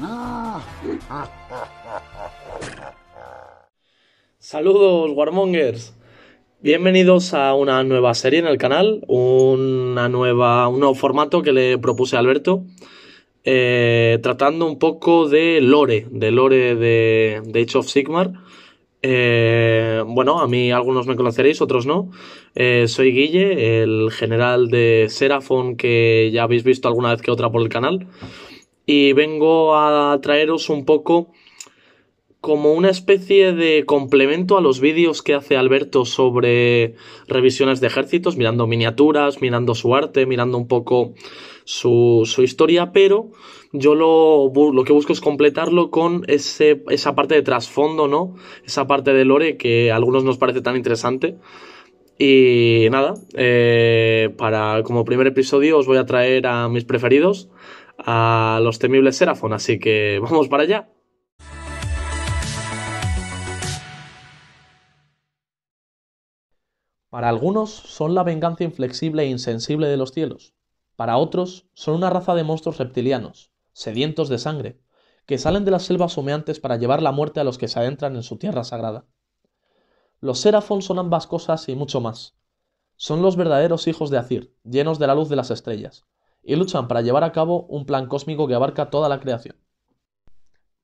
Saludos, Warmongers. Bienvenidos a una nueva serie en el canal, una nueva, un nuevo formato que le propuse a Alberto, eh, tratando un poco de lore, de lore de, de Age of Sigmar. Eh, bueno, a mí algunos me conoceréis, otros no. Eh, soy Guille, el general de Seraphon que ya habéis visto alguna vez que otra por el canal y vengo a traeros un poco como una especie de complemento a los vídeos que hace Alberto sobre revisiones de ejércitos, mirando miniaturas, mirando su arte, mirando un poco su, historia, pero yo lo, que busco es completarlo con esa parte de trasfondo, ¿no? Esa parte de lore que a algunos nos parece tan interesante. Y nada, eh, para como primer episodio os voy a traer a mis preferidos a los temibles Seraphon, así que vamos para allá. Para algunos son la venganza inflexible e insensible de los cielos, para otros son una raza de monstruos reptilianos, sedientos de sangre, que salen de las selvas humeantes para llevar la muerte a los que se adentran en su tierra sagrada. Los Seraphon son ambas cosas y mucho más. Son los verdaderos hijos de Azir, llenos de la luz de las estrellas, y luchan para llevar a cabo un plan cósmico que abarca toda la creación.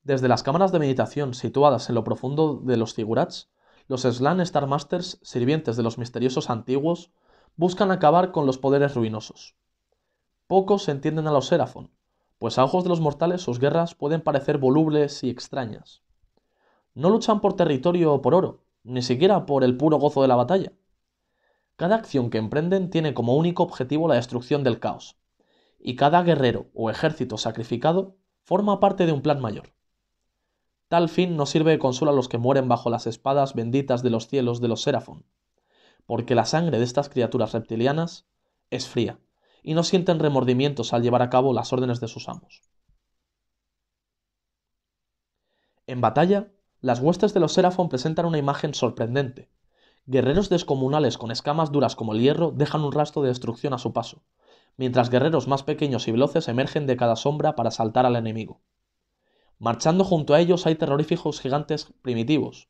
Desde las cámaras de meditación situadas en lo profundo de los Figurats, los Slan Star Masters, sirvientes de los misteriosos antiguos, buscan acabar con los poderes ruinosos. Pocos entienden a los Seraphon, pues a ojos de los mortales sus guerras pueden parecer volubles y extrañas. No luchan por territorio o por oro, ni siquiera por el puro gozo de la batalla. Cada acción que emprenden tiene como único objetivo la destrucción del caos, y cada guerrero o ejército sacrificado forma parte de un plan mayor. Tal fin no sirve de consuelo a los que mueren bajo las espadas benditas de los cielos de los Serafón, porque la sangre de estas criaturas reptilianas es fría y no sienten remordimientos al llevar a cabo las órdenes de sus amos. En batalla, las huestes de los Seraphon presentan una imagen sorprendente. Guerreros descomunales con escamas duras como el hierro dejan un rastro de destrucción a su paso, mientras guerreros más pequeños y veloces emergen de cada sombra para saltar al enemigo. Marchando junto a ellos hay terroríficos gigantes primitivos,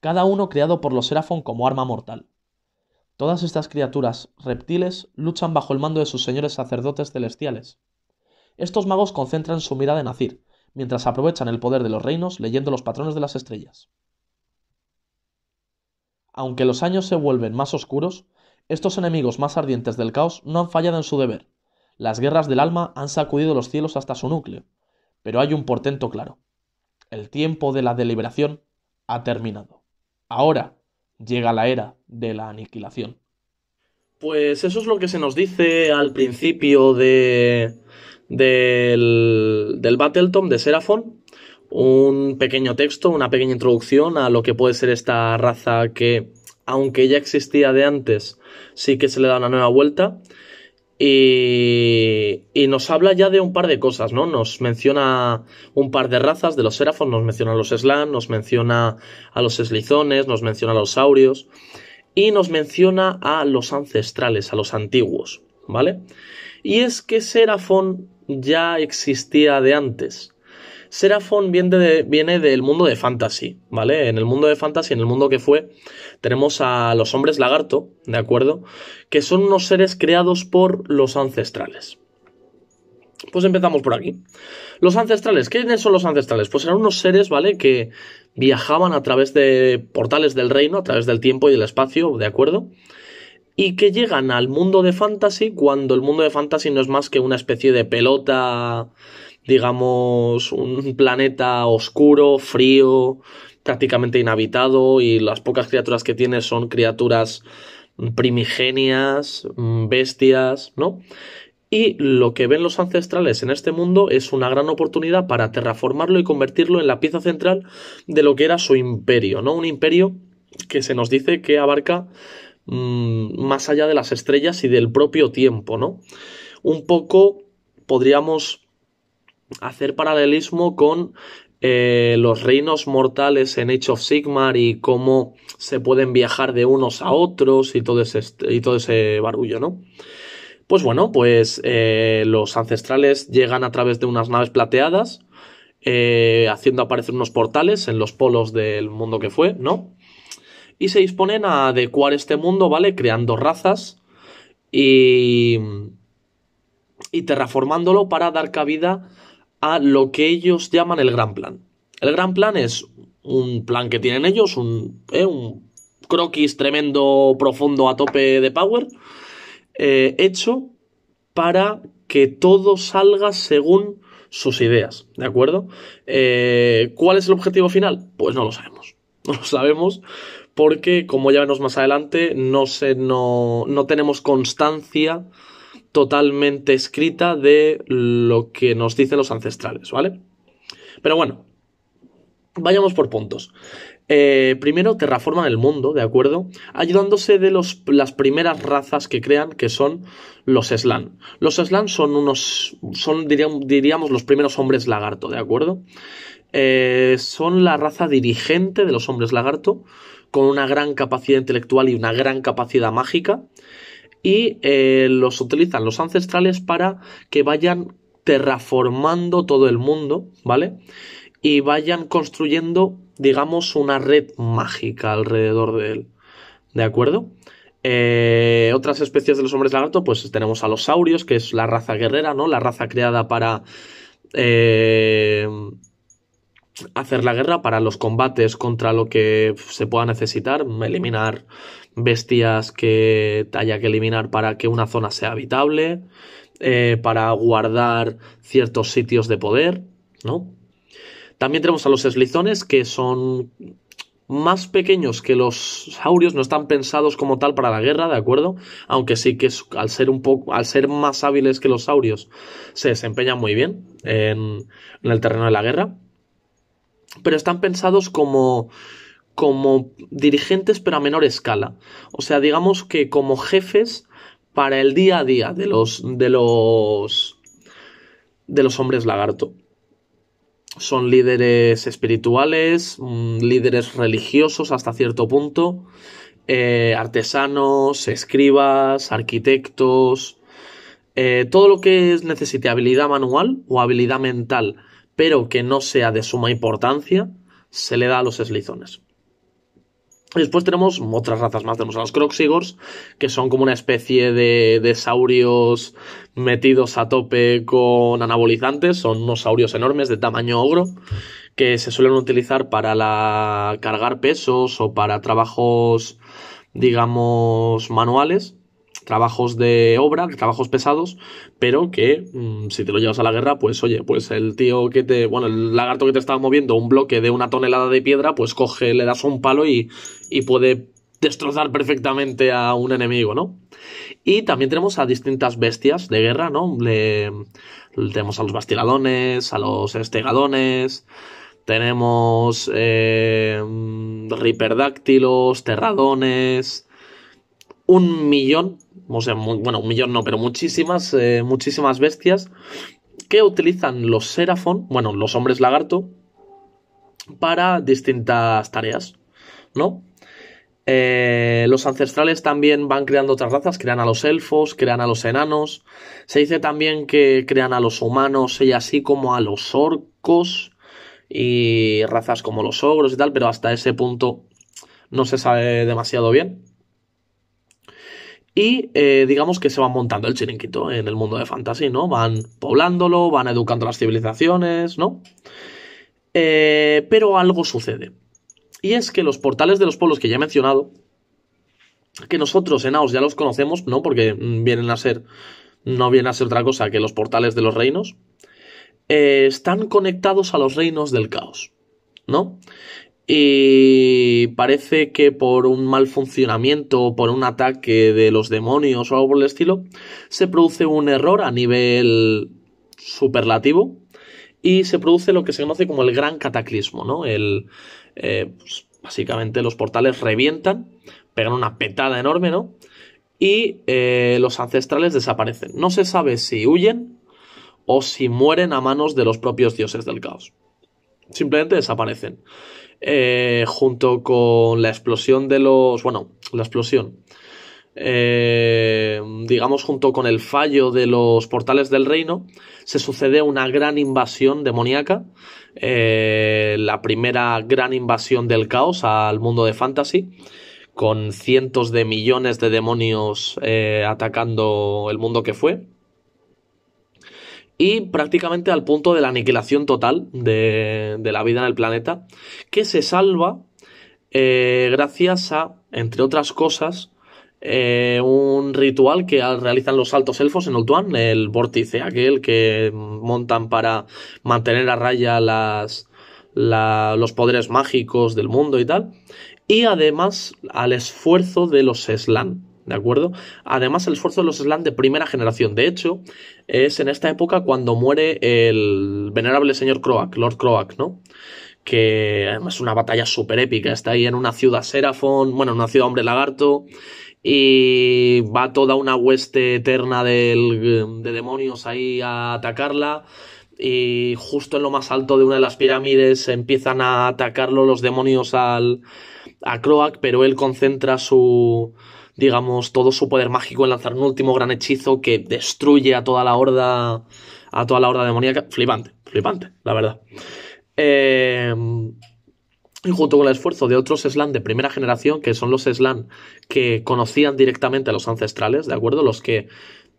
cada uno creado por los Seraphon como arma mortal. Todas estas criaturas, reptiles, luchan bajo el mando de sus señores sacerdotes celestiales. Estos magos concentran su mirada en Azir, mientras aprovechan el poder de los reinos leyendo los patrones de las estrellas. Aunque los años se vuelven más oscuros, estos enemigos más ardientes del caos no han fallado en su deber. Las guerras del alma han sacudido los cielos hasta su núcleo. Pero hay un portento claro. El tiempo de la deliberación ha terminado. Ahora llega la era de la aniquilación. Pues eso es lo que se nos dice al principio de, del, del Battletom de Seraphon. Un pequeño texto, una pequeña introducción a lo que puede ser esta raza que aunque ya existía de antes, sí que se le da una nueva vuelta. Y, nos habla ya de un par de cosas, ¿no? Nos menciona un par de razas de los serafos, nos menciona a los Slam, nos menciona a los eslizones, nos menciona a los saurios y nos menciona a los ancestrales, a los antiguos, ¿vale? Y es que Serafón ya existía de antes. Seraphon viene, del mundo de fantasy, ¿vale? En el mundo de fantasy, en el mundo que fue, tenemos a los hombres lagarto, ¿de acuerdo? Que son unos seres creados por los ancestrales. Pues empezamos por aquí. Los ancestrales, ¿quiénes son los ancestrales? Pues eran unos seres, ¿vale? Que viajaban a través de portales del reino, a través del tiempo y del espacio, ¿de acuerdo? y que llegan al mundo de fantasy cuando el mundo de fantasy no es más que una especie de pelota digamos, un planeta oscuro, frío, prácticamente inhabitado y las pocas criaturas que tiene son criaturas mm, primigenias, mm, bestias, ¿no? Y lo que ven los ancestrales en este mundo es una gran oportunidad para terraformarlo y convertirlo en la pieza central de lo que era su imperio, ¿no? Un imperio que se nos dice que abarca mm, más allá de las estrellas y del propio tiempo, ¿no? Un poco podríamos hacer paralelismo con eh, los reinos mortales en Age of Sigmar y cómo se pueden viajar de unos a otros y todo ese, y todo ese barullo, ¿no? Pues bueno, pues eh, los ancestrales llegan a través de unas naves plateadas, eh, haciendo aparecer unos portales en los polos del mundo que fue, ¿no? Y se disponen a adecuar este mundo, ¿vale? Creando razas y, y terraformándolo para dar cabida a lo que ellos llaman el gran plan. El gran plan es un plan que tienen ellos, un, eh, un croquis tremendo, profundo, a tope de power, eh, hecho para que todo salga según sus ideas, ¿de acuerdo? Eh, ¿Cuál es el objetivo final? Pues no lo sabemos. No lo sabemos porque, como ya veremos más adelante, no, se, no, no tenemos constancia totalmente escrita de lo que nos dicen los ancestrales, ¿vale? Pero bueno, vayamos por puntos. Eh, primero, terraforman el mundo, ¿de acuerdo? Ayudándose de los, las primeras razas que crean, que son los Slan. Los Slan son unos, son diríamos, los primeros hombres lagarto, ¿de acuerdo? Eh, son la raza dirigente de los hombres lagarto, con una gran capacidad intelectual y una gran capacidad mágica y eh, los utilizan los ancestrales para que vayan terraformando todo el mundo, ¿vale? Y vayan construyendo, digamos, una red mágica alrededor de él. ¿De acuerdo? Eh, otras especies de los hombres lagarto, pues tenemos a los saurios, que es la raza guerrera, ¿no? La raza creada para eh, hacer la guerra para los combates contra lo que se pueda necesitar, eliminar bestias que haya que eliminar para que una zona sea habitable, eh, para guardar ciertos sitios de poder, ¿no? También tenemos a los eslizones que son más pequeños que los saurios, no están pensados como tal para la guerra, ¿de acuerdo? Aunque sí que al ser un poco, al ser más hábiles que los saurios, se desempeñan muy bien en el terreno de la guerra pero están pensados como como dirigentes pero a menor escala. O sea, digamos que como jefes para el día a día de los de los de los hombres lagarto. Son líderes espirituales, mm, líderes religiosos hasta cierto punto, eh, artesanos, escribas, arquitectos, eh, todo lo que necesite habilidad manual o habilidad mental pero que no sea de suma importancia, se le da a los eslizones. Después tenemos otras razas más, tenemos a los Croxigors, que son como una especie de, saurios metidos a tope con anabolizantes, son unos saurios enormes de tamaño ogro, que se suelen utilizar para cargar pesos o para trabajos, digamos, manuales trabajos de obra, trabajos pesados, pero que mm, si te lo llevas a la guerra, pues oye, pues el tío que te, bueno, el lagarto que te estaba moviendo un bloque de una tonelada de piedra, pues coge, le das un palo y, y puede destrozar perfectamente a un enemigo, ¿no? Y también tenemos a distintas bestias de guerra, ¿no? tenemos a los bastiladones, a los estegadones, tenemos eh, mm, riperdáctilos, terradones, un millón, o sea, bueno, un millón no, pero muchísimas, eh, muchísimas bestias que utilizan los Seraphon, bueno, los hombres lagarto, para distintas tareas, ¿no? Eh, los ancestrales también van creando otras razas, crean a los elfos, crean a los enanos. Se dice también que crean a los humanos y así como a los orcos y razas como los ogros y tal, pero hasta ese punto no se sabe demasiado bien y eh, digamos que se van montando el chiringuito en el mundo de fantasy, ¿no? Van poblándolo, van educando las civilizaciones, ¿no? Eh, pero algo sucede. Y es que los portales de los pueblos que ya he mencionado, que nosotros en Aos ya los conocemos, ¿no? Porque vienen a ser, no vienen a ser otra cosa que los portales de los reinos, eh, están conectados a los reinos del caos, ¿no? Y parece que por un mal funcionamiento o por un ataque de los demonios o algo por el estilo, se produce un error a nivel superlativo y se produce lo que se conoce como el gran cataclismo, ¿no? El, eh, pues, básicamente los portales revientan, pegan una petada enorme, ¿no? Y eh, los ancestrales desaparecen. No se sabe si huyen o si mueren a manos de los propios dioses del caos simplemente desaparecen. Eh, junto con la explosión de los. Bueno, la explosión. Eh, digamos, junto con el fallo de los portales del reino, se sucede una gran invasión demoníaca. Eh, la primera gran invasión del caos al mundo de fantasy, con cientos de millones de demonios atacando el mundo que fue y prácticamente al punto de la aniquilación total de, de la vida en el planeta, que se salva eh, gracias a, entre otras cosas, eh, un ritual que realizan los altos elfos en Ultuan, el vórtice, aquel que montan para mantener a raya las, los poderes mágicos del mundo y tal, y además al esfuerzo de los Slan, ¿de acuerdo? Además al esfuerzo de los Slan de primera generación. De hecho, es en esta época cuando muere el venerable señor Croak, Lord Croak, ¿no? Que además es una batalla súper épica, está ahí en una ciudad seraphon bueno, en una ciudad hombre lagarto, y va toda una hueste eterna de demonios ahí a atacarla y justo en lo más alto de una de las pirámides empiezan a atacarlo los demonios al a Croak pero él concentra su digamos, todo su poder mágico en lanzar un último gran hechizo que destruye a toda la horda, a toda la horda demoníaca. Flipante, flipante, la verdad. Em, y junto con el esfuerzo de otros Slan de primera generación, que son los Slan que conocían directamente a los ancestrales, ¿de acuerdo? Los que,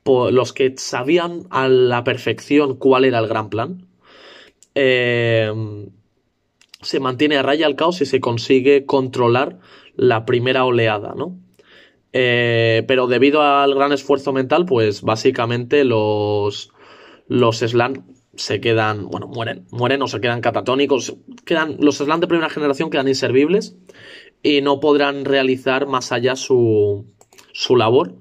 los que sabían a la perfección cuál era el gran plan. Em, se mantiene a raya el caos y se consigue controlar la primera oleada, ¿no? Eh, pero debido al gran esfuerzo mental, pues básicamente los, los se quedan, bueno, mueren, mueren o se quedan catatónicos. Quedan, los Slan de primera generación quedan inservibles y no podrán realizar más allá su, su labor.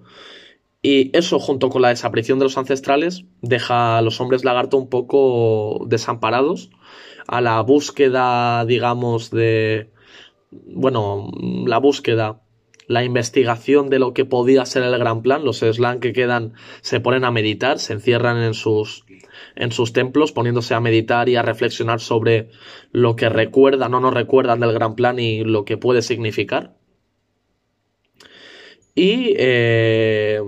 Y eso, junto con la desaparición de los ancestrales, deja a los hombres lagarto un poco desamparados a la búsqueda, digamos, de. Bueno, la búsqueda la investigación de lo que podía ser el gran plan. Los Slan que quedan se ponen a meditar, se encierran en sus, en sus templos, poniéndose a meditar y a reflexionar sobre lo que recuerdan o no recuerdan del gran plan y lo que puede significar. Y eh,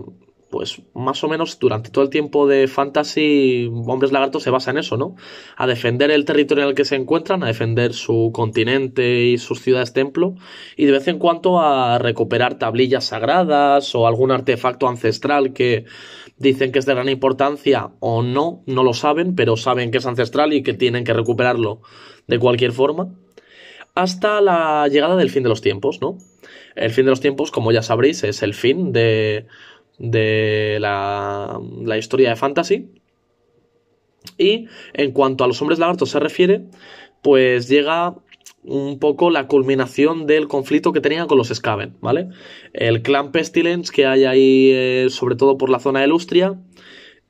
pues más o menos durante todo el tiempo de Fantasy, Hombres Lagartos se basa en eso, ¿no? A defender el territorio en el que se encuentran, a defender su continente y sus ciudades templo, y de vez en cuando a recuperar tablillas sagradas o algún artefacto ancestral que dicen que es de gran importancia o no, no lo saben, pero saben que es ancestral y que tienen que recuperarlo de cualquier forma hasta la llegada del fin de los tiempos, ¿no? El fin de los tiempos, como ya sabréis, es el fin de de la, historia de Fantasy. Y en cuanto a los hombres lagartos se refiere, pues llega un poco la culminación del conflicto que tenían con los Skaven, ¿vale? El clan Pestilence que hay ahí, eh, sobre todo por la zona de Lustria,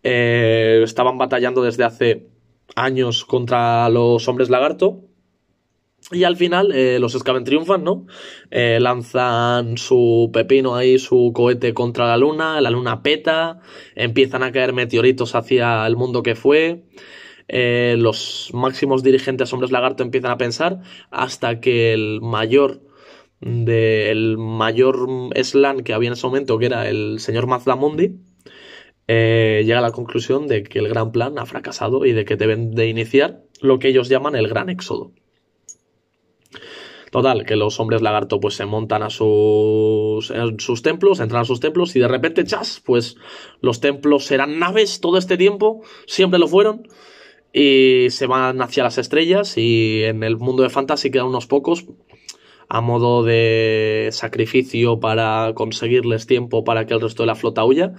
eh, estaban batallando desde hace años contra los hombres lagarto y al final eh, los Scaven triunfan, ¿no? Eh, lanzan su pepino ahí, su cohete contra la luna, la luna peta, empiezan a caer meteoritos hacia el mundo que fue. Eh, los máximos dirigentes hombres lagarto empiezan a pensar hasta que el mayor del mayor slan que había en ese momento, que era el señor Mazdamundi, llega a la conclusión de que el gran plan ha fracasado y de que deben de iniciar lo que ellos llaman el gran éxodo. Total, que los hombres lagarto pues se montan a sus, sus templos, entran a sus templos y de repente, chas, pues los templos eran naves todo este tiempo, siempre lo fueron y se van hacia las estrellas y en el mundo de fantasy quedan unos pocos a modo de sacrificio para conseguirles tiempo para que el resto de la flota huya,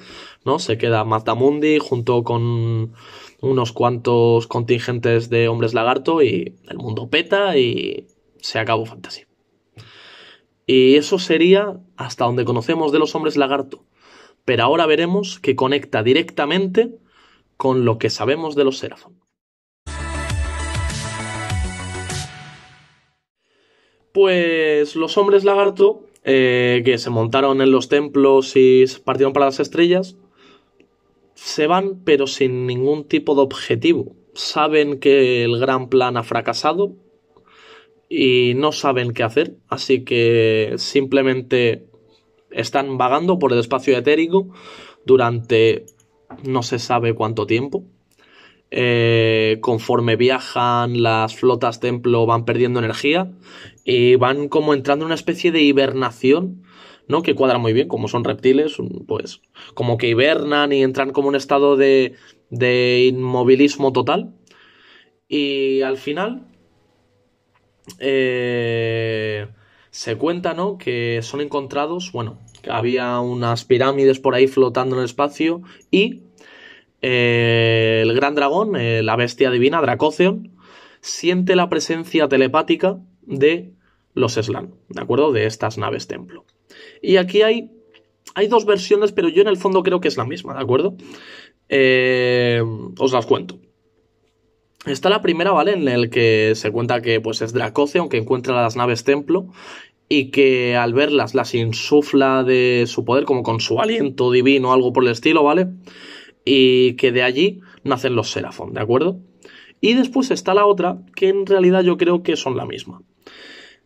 ¿no? Se queda Matamundi, junto con unos cuantos contingentes de hombres lagarto y el mundo peta y se acabó Fantasía. Y eso sería hasta donde conocemos de los hombres lagarto. Pero ahora veremos que conecta directamente con lo que sabemos de los Seraphon. Pues los hombres lagarto, eh, que se montaron en los templos y partieron para las estrellas, se van pero sin ningún tipo de objetivo. Saben que el gran plan ha fracasado, y no saben qué hacer, así que simplemente están vagando por el espacio etérico durante no se sabe cuánto tiempo. Eh, conforme viajan, las flotas templo van perdiendo energía y van como entrando en una especie de hibernación, ¿no? Que cuadra muy bien, como son reptiles, pues como que hibernan y entran como un estado de, de inmovilismo total. Y al final eh, se cuenta, ¿no? Que son encontrados, bueno, que había unas pirámides por ahí flotando en el espacio y eh, el gran dragón, eh, la bestia divina, Dracoceon, siente la presencia telepática de los Slan, ¿de acuerdo? De estas naves templo. Y aquí hay, hay dos versiones, pero yo en el fondo creo que es la misma, ¿de acuerdo? os las cuento. Está la primera, ¿vale? En el que se cuenta que pues, es Dracoce, aunque encuentra las naves templo, y que al verlas las insufla de su poder, como con su aliento divino o algo por el estilo, ¿vale? Y que de allí nacen los Seraphon, ¿de acuerdo? Y después está la otra, que en realidad yo creo que son la misma.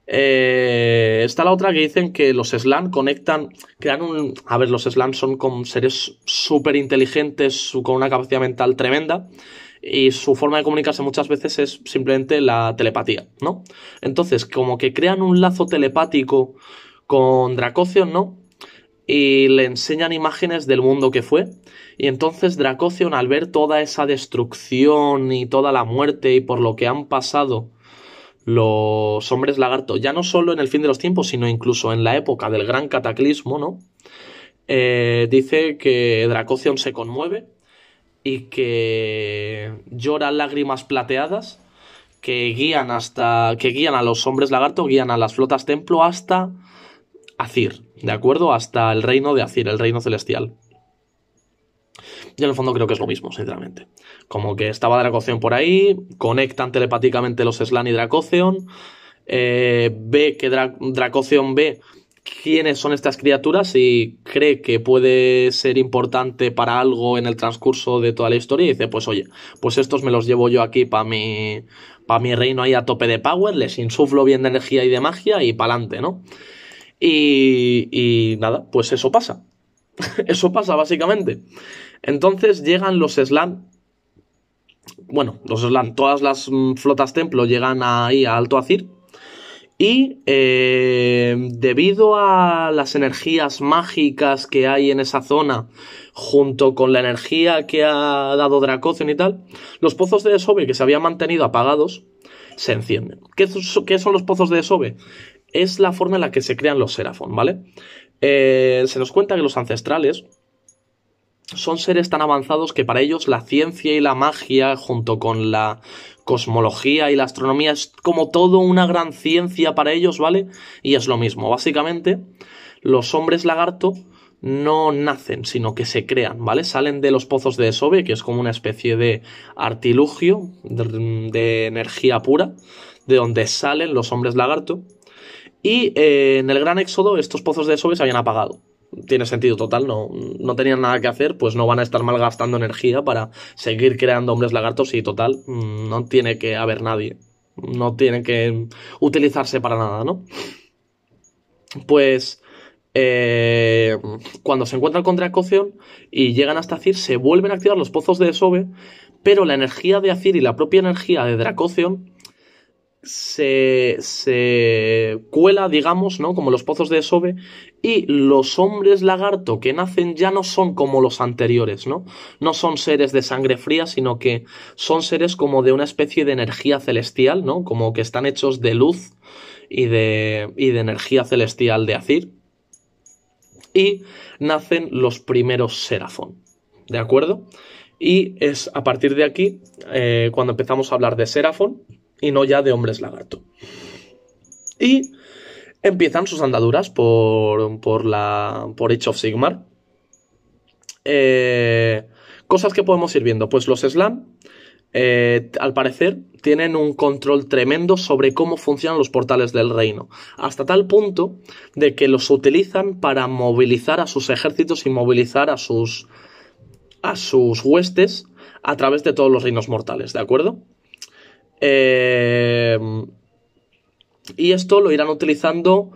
Eh, está la otra que dicen que los Slan conectan, crean un... A ver, los Slan son como seres súper inteligentes, con una capacidad mental tremenda, y su forma de comunicarse muchas veces es simplemente la telepatía, ¿no? Entonces, como que crean un lazo telepático con Dracocion, ¿no? Y le enseñan imágenes del mundo que fue. Y entonces Dracocion, al ver toda esa destrucción y toda la muerte y por lo que han pasado los hombres lagarto, ya no solo en el fin de los tiempos, sino incluso en la época del gran cataclismo, ¿no? Eh, dice que Dracocion se conmueve y que lloran lágrimas plateadas que guían hasta que guían a los hombres lagarto, guían a las flotas templo hasta Azir, ¿de acuerdo? Hasta el reino de Azir, el reino celestial. Yo en el fondo creo que es lo mismo, sinceramente. Como que estaba Dracoceon por ahí, conectan telepáticamente los Slan y Dracoceon, eh, ve que Dra ve quiénes son estas criaturas y cree que puede ser importante para algo en el transcurso de toda la historia y dice, pues oye, pues estos me los llevo yo aquí para mi, pa mi reino ahí a tope de power, les insuflo bien de energía y de magia y pa'lante, ¿no? Y, y nada, pues eso pasa. eso pasa básicamente. Entonces llegan los Slan bueno, los Slan, todas las mm, flotas templo llegan ahí a Alto Azir y eh, debido a las energías mágicas que hay en esa zona, junto con la energía que ha dado Dracozen y tal, los pozos de desove que se habían mantenido apagados se encienden. ¿Qué, son los pozos de desove? Es la forma en la que se crean los Seraphon, ¿vale? Eh, se nos cuenta que los ancestrales son seres tan avanzados que para ellos la ciencia y la magia, junto con la cosmología y la astronomía es como todo una gran ciencia para ellos, ¿vale? Y es lo mismo. Básicamente, los hombres lagarto no nacen, sino que se crean, ¿vale? Salen de los pozos de sobe que es como una especie de artilugio de, energía pura, de donde salen los hombres lagarto. Y eh, en el gran éxodo estos pozos de desove se habían apagado tiene sentido total, no, no tenían nada que hacer, pues no van a estar malgastando energía para seguir creando hombres lagartos y total, mm, no tiene que haber nadie, no tiene que utilizarse para nada, ¿no? Pues eh, cuando se encuentran con Acción y llegan hasta Acir, se vuelven a activar los pozos de Sobe, pero la energía de Azir y la propia energía de Dracocion se, se cuela, digamos, ¿no? Como los pozos de Sobe. Y los hombres lagarto que nacen ya no son como los anteriores, ¿no? No son seres de sangre fría, sino que son seres como de una especie de energía celestial, ¿no? Como que están hechos de luz y de, y de energía celestial de Azir. Y nacen los primeros Serafón. ¿De acuerdo? Y es a partir de aquí, eh, cuando empezamos a hablar de Serafón, y no ya de hombres lagarto. Y empiezan sus andaduras por, por la, por Age of Sigmar. Eh, cosas que podemos ir viendo, pues los Slam, eh, al parecer, tienen un control tremendo sobre cómo funcionan los portales del reino, hasta tal punto de que los utilizan para movilizar a sus ejércitos y movilizar a sus, a sus huestes a través de todos los reinos mortales, ¿de acuerdo? Eh, y esto lo irán utilizando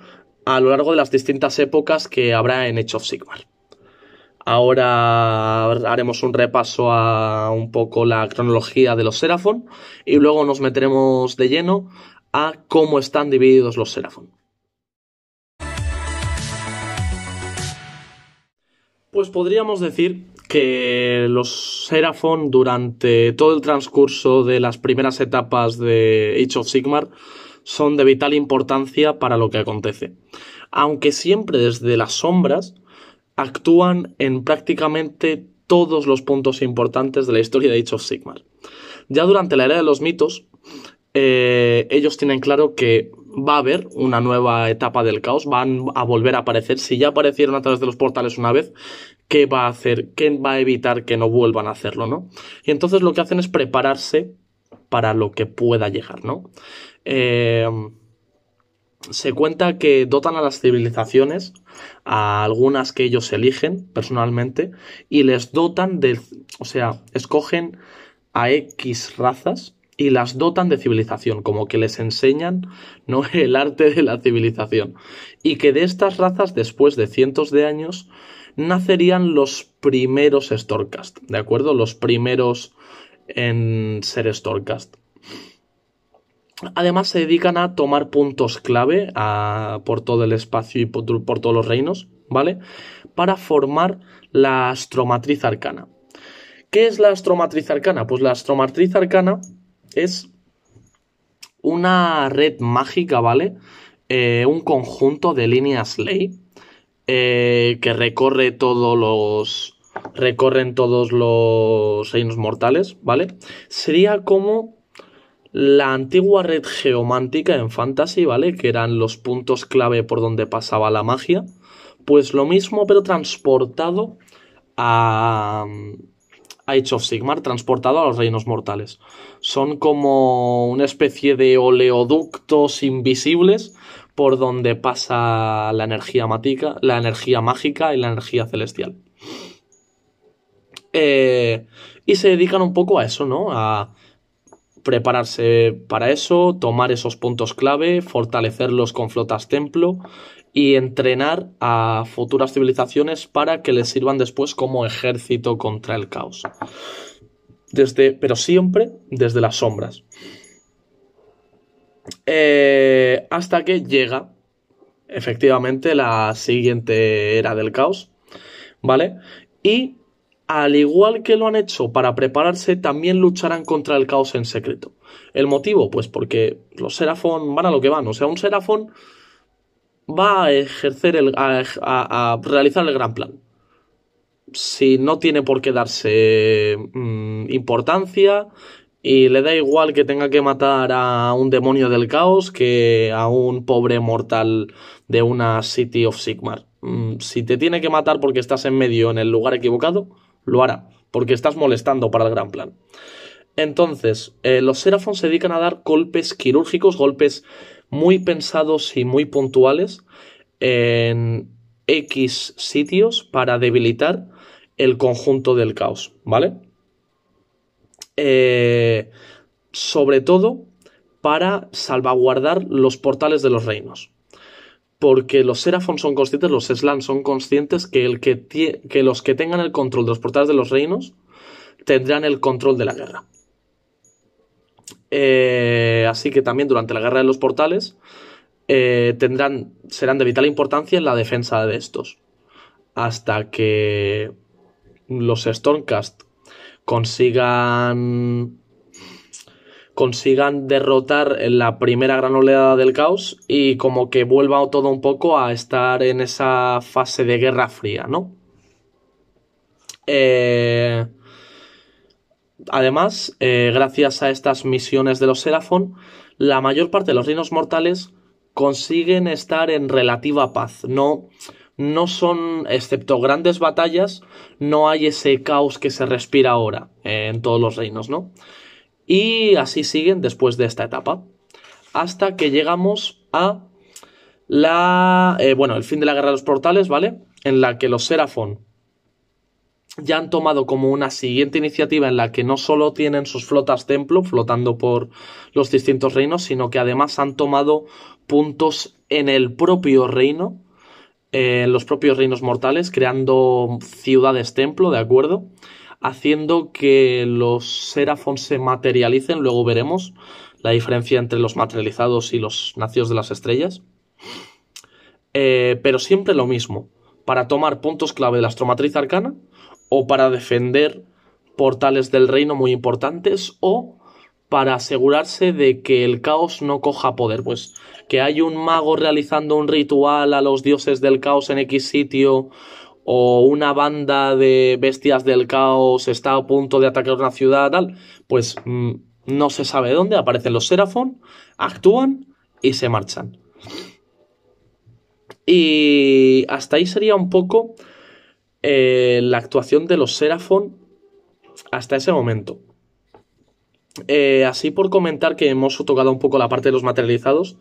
a lo largo de las distintas épocas que habrá en Age of Sigmar. Ahora haremos un repaso a un poco la cronología de los Seraphon y luego nos meteremos de lleno a cómo están divididos los Seraphon. Pues podríamos decir que los Seraphon durante todo el transcurso de las primeras etapas de Age of Sigmar son de vital importancia para lo que acontece. Aunque siempre desde las sombras actúan en prácticamente todos los puntos importantes de la historia de Age of Sigmar. Ya durante la era de los mitos, eh, ellos tienen claro que va a haber una nueva etapa del caos, van a volver a aparecer. Si ya aparecieron a través de los portales una vez, qué va a hacer, ¿Quién va a evitar que no vuelvan a hacerlo, ¿no? Y entonces lo que hacen es prepararse para lo que pueda llegar, ¿no? Eh, se cuenta que dotan a las civilizaciones, a algunas que ellos eligen personalmente, y les dotan de, o sea, escogen a X razas y las dotan de civilización, como que les enseñan ¿no? el arte de la civilización. Y que de estas razas, después de cientos de años, nacerían los primeros Storkast, ¿de acuerdo? Los primeros en ser Storecast. Además se dedican a tomar puntos clave por todo el espacio y por, todos los reinos, ¿vale? Para formar la astromatriz arcana. ¿Qué es la astromatriz arcana? Pues la astromatriz arcana es una red mágica, ¿vale? Eh, un conjunto de líneas ley eh, que recorre todos los recorren todos los reinos mortales, ¿vale? Sería como la antigua red geomántica en Fantasy, ¿vale? Que eran los puntos clave por donde pasaba la magia. Pues lo mismo, pero transportado a, a Age of Sigmar, transportado a los reinos mortales. Son como una especie de oleoductos invisibles por donde pasa la energía, la energía mágica y la energía celestial. Eh, y se dedican un poco a eso, ¿no? A prepararse para eso, tomar esos puntos clave, fortalecerlos con flotas templo y entrenar a futuras civilizaciones para que les sirvan después como ejército contra el caos. Desde, pero siempre desde las sombras. Eh, hasta que llega efectivamente la siguiente era del caos, ¿vale? Y al igual que lo han hecho para prepararse, también lucharán contra el caos en secreto. ¿El motivo? Pues porque los Serafón van a lo que van, o sea, un Serafón va a ejercer el, a, realizar el gran plan. Si no tiene por qué darse mm, importancia, y le da igual que tenga que matar a un demonio del caos que a un pobre mortal de una City of Sigmar. Mm, si te tiene que matar porque estás en medio en el lugar equivocado, lo hará, porque estás molestando para el gran plan. Entonces, eh, los Seraphon se dedican a dar golpes quirúrgicos, golpes muy pensados y muy puntuales en X sitios para debilitar el conjunto del caos, ¿vale? Eh, sobre todo para salvaguardar los portales de los reinos. Porque los Serafons son conscientes, los Slan son conscientes que, el que, que los que tengan el control de los portales de los reinos tendrán el control de la guerra. Eh, así que también durante la guerra de los portales eh, tendrán, serán de vital importancia en la defensa de estos. Hasta que los Stormcast consigan consigan derrotar la primera gran oleada del caos y como que vuelva todo un poco a estar en esa fase de guerra fría, ¿no? Eh, además, eh, gracias a estas misiones de los Seraphon, la mayor parte de los reinos mortales consiguen estar en relativa paz, no no son, excepto grandes batallas, no hay ese caos que se respira ahora eh, en todos los reinos, ¿no? Y así siguen después de esta etapa, hasta que llegamos a la, eh, bueno, el fin de la Guerra de los Portales, ¿vale? En la que los Seraphon ya han tomado como una siguiente iniciativa en la que no solo tienen sus flotas templo flotando por los distintos reinos, sino que además han tomado puntos en el propio reino en los propios reinos mortales, creando ciudades templo, ¿de acuerdo? Haciendo que los serafons se materialicen, luego veremos la diferencia entre los materializados y los nacidos de las estrellas. Eh, pero siempre lo mismo, para tomar puntos clave de la astromatriz arcana o para defender portales del reino muy importantes o para asegurarse de que el caos no coja poder. Pues que hay un mago realizando un ritual a los dioses del caos en X sitio, o una banda de bestias del caos está a punto de atacar una ciudad, tal, pues mm, no se sabe dónde, aparecen los Seraphon, actúan y se marchan. Y hasta ahí sería un poco eh, la actuación de los Seraphon hasta ese momento. Eh, así por comentar que hemos tocado un poco la parte de los materializados,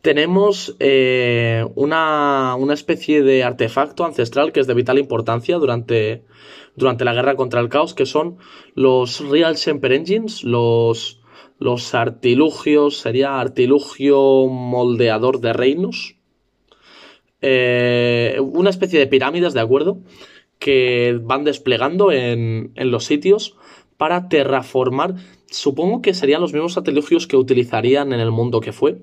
tenemos eh, una, especie de artefacto ancestral que es de vital importancia durante, durante la guerra contra el caos, que son los Real Semper Engines, los, los artilugios, sería artilugio moldeador de reinos. Eh, una especie de pirámides, ¿de acuerdo? Que van desplegando en los sitios para terraformar supongo que serían los mismos satelugios que utilizarían en el mundo que fue.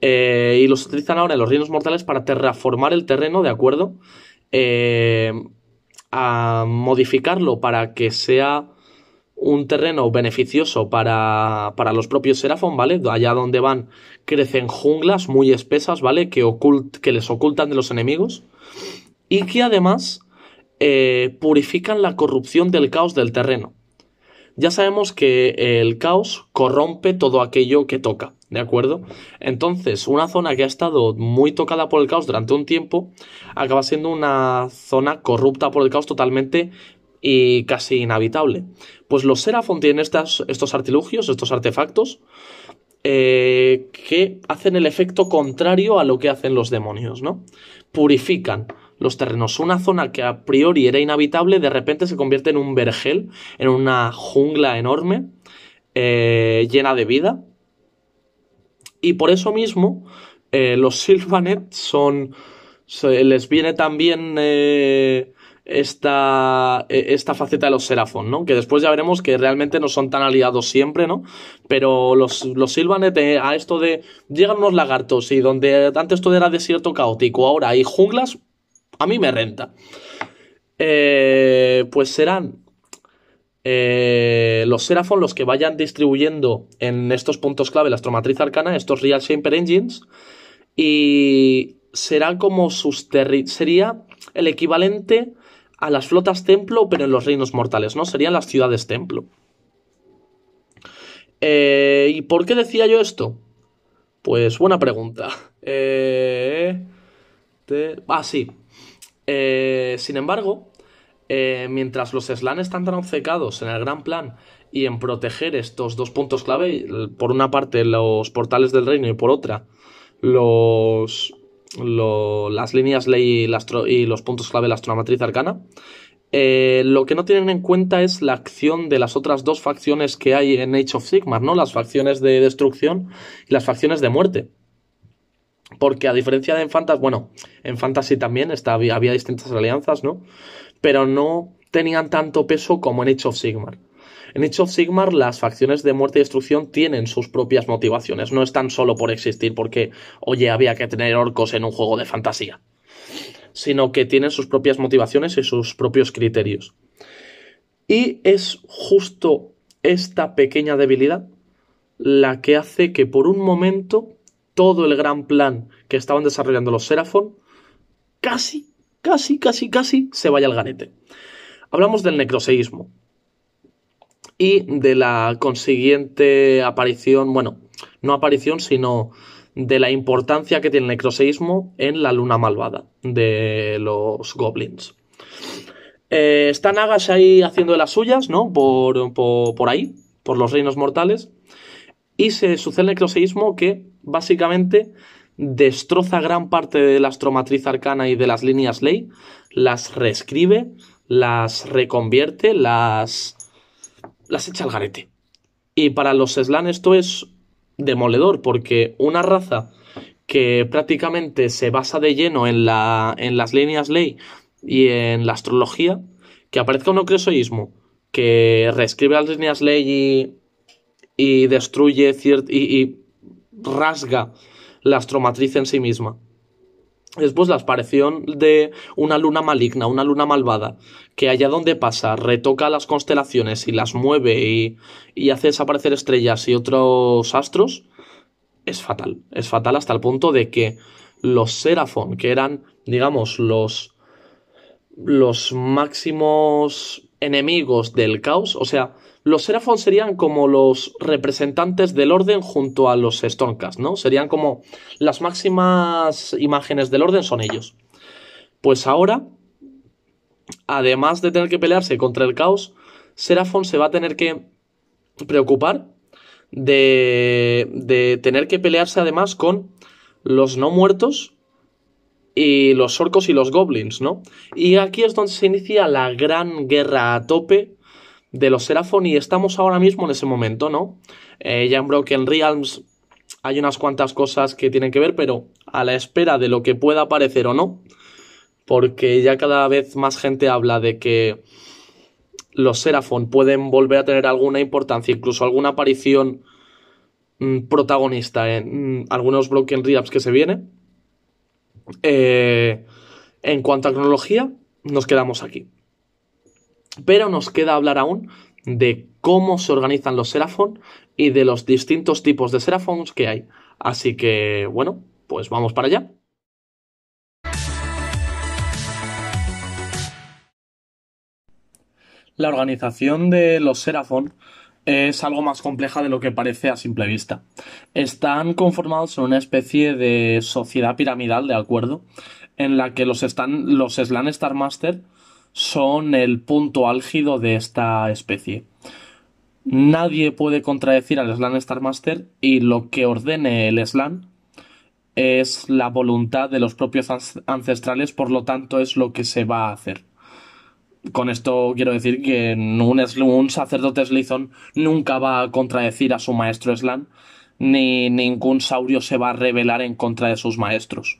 Eh, y los utilizan ahora en los reinos mortales para terraformar el terreno, ¿de acuerdo? Eh, a modificarlo para que sea un terreno beneficioso para, los propios Seraphon, ¿vale? Allá donde van crecen junglas muy espesas, ¿vale? Que, les ocultan de los enemigos. Y que además eh, purifican la corrupción del caos del terreno ya sabemos que el caos corrompe todo aquello que toca, ¿de acuerdo? Entonces, una zona que ha estado muy tocada por el caos durante un tiempo, acaba siendo una zona corrupta por el caos totalmente y casi inhabitable. Pues los Seraphon tienen estos artilugios, estos artefactos, eh, que hacen el efecto contrario a lo que hacen los demonios, ¿no? Purifican los terrenos. Una zona que a priori era inhabitable de repente se convierte en un vergel, en una jungla enorme, eh, llena de vida. Y por eso mismo, eh, los Sylvanet son. les viene también. Eh, esta, e, esta faceta de los Seraphon, ¿no? Que después ya veremos que realmente no son tan aliados siempre, ¿no? Pero los, los Silvanet a esto de llegan unos lagartos y donde antes todo era desierto caótico, ahora hay junglas, a mí me renta. Eh, pues serán eh, los Seraphon los que vayan distribuyendo en estos puntos clave la astromatriz arcana, estos Real Shaper Engines, y será como sus sería el equivalente a las flotas templo, pero en los reinos mortales, ¿no? Serían las ciudades templo. Eh, ¿Y por qué decía yo esto? Pues buena pregunta. Eh, ah, sí. Eh, sin embargo, eh, mientras los SLAN están tan obcecados en el gran plan y en proteger estos dos puntos clave, por una parte los portales del reino y por otra los, las líneas ley y, los puntos clave de la astromatriz arcana, eh, lo que no tienen en cuenta es la acción de las otras dos facciones que hay en Age of Sigmar, ¿no? Las facciones de destrucción y las facciones de muerte. Porque a diferencia de en Fantasy, bueno, en Fantasy también había, distintas alianzas, ¿no? Pero no tenían tanto peso como en Age of Sigmar. En Age of Sigmar las facciones de muerte y destrucción tienen sus propias motivaciones, no están solo por existir porque, oye, había que tener orcos en un juego de fantasía, sino que tienen sus propias motivaciones y sus propios criterios. Y es justo esta pequeña debilidad la que hace que por un momento todo el gran plan que estaban desarrollando los Seraphon casi, casi, casi, casi se vaya al garete. Hablamos del necroseísmo y de la consiguiente aparición, bueno, no aparición, sino de la importancia que tiene el necroseísmo en la luna malvada de los goblins. Eh, está Nagash ahí haciendo de las suyas, ¿no? Por, por ahí, por los reinos mortales. Y se sucede el necroseísmo que básicamente destroza gran parte de la astromatriz arcana y de las líneas ley, las reescribe, las reconvierte, las, las echa al garete. Y para los Slan esto es demoledor, porque una raza que prácticamente se basa de lleno en, la, en las líneas ley y en la astrología, que aparezca un ocresoísmo que reescribe las líneas ley y, destruye y rasga la astromatriz en sí misma. Después la aparición de una luna maligna, una luna malvada, que allá donde pasa retoca las constelaciones y las mueve y, hace desaparecer estrellas y otros astros, es fatal. Es fatal hasta el punto de que los Seraphon, que eran, digamos, los, los máximos enemigos del caos, o sea, los Seraphon serían como los representantes del orden junto a los Stormcast, ¿no? Serían como las máximas imágenes del orden son ellos. Pues ahora, además de tener que pelearse contra el caos, Seraphon se va a tener que preocupar de, de tener que pelearse además con los no muertos y los orcos y los goblins, ¿no? Y aquí es donde se inicia la gran guerra a tope de los Seraphon y estamos ahora mismo en ese momento, ¿no? Eh, ya en Broken Realms hay unas cuantas cosas que tienen que ver, pero a la espera de lo que pueda aparecer o no, porque ya cada vez más gente habla de que los Seraphon pueden volver a tener alguna importancia, incluso alguna aparición mm, protagonista en mm, algunos Broken Realms que se vienen. Eh, en cuanto a cronología, nos quedamos aquí. Pero nos queda hablar aún de cómo se organizan los Seraphon y de los distintos tipos de Seraphons que hay. Así que, bueno, pues vamos para allá. La organización de los Seraphon es algo más compleja de lo que parece a simple vista. Están conformados en una especie de sociedad piramidal, ¿de acuerdo? En la que los, están, los Slan Star son el punto álgido de esta especie. Nadie puede contradecir al Slan Star Master y lo que ordene el Slan es la voluntad de los propios ancestrales, por lo tanto es lo que se va a hacer. Con esto quiero decir que un, sacerdote Slithon nunca va a contradecir a su maestro Slan, ni ningún saurio se va a rebelar en contra de sus maestros.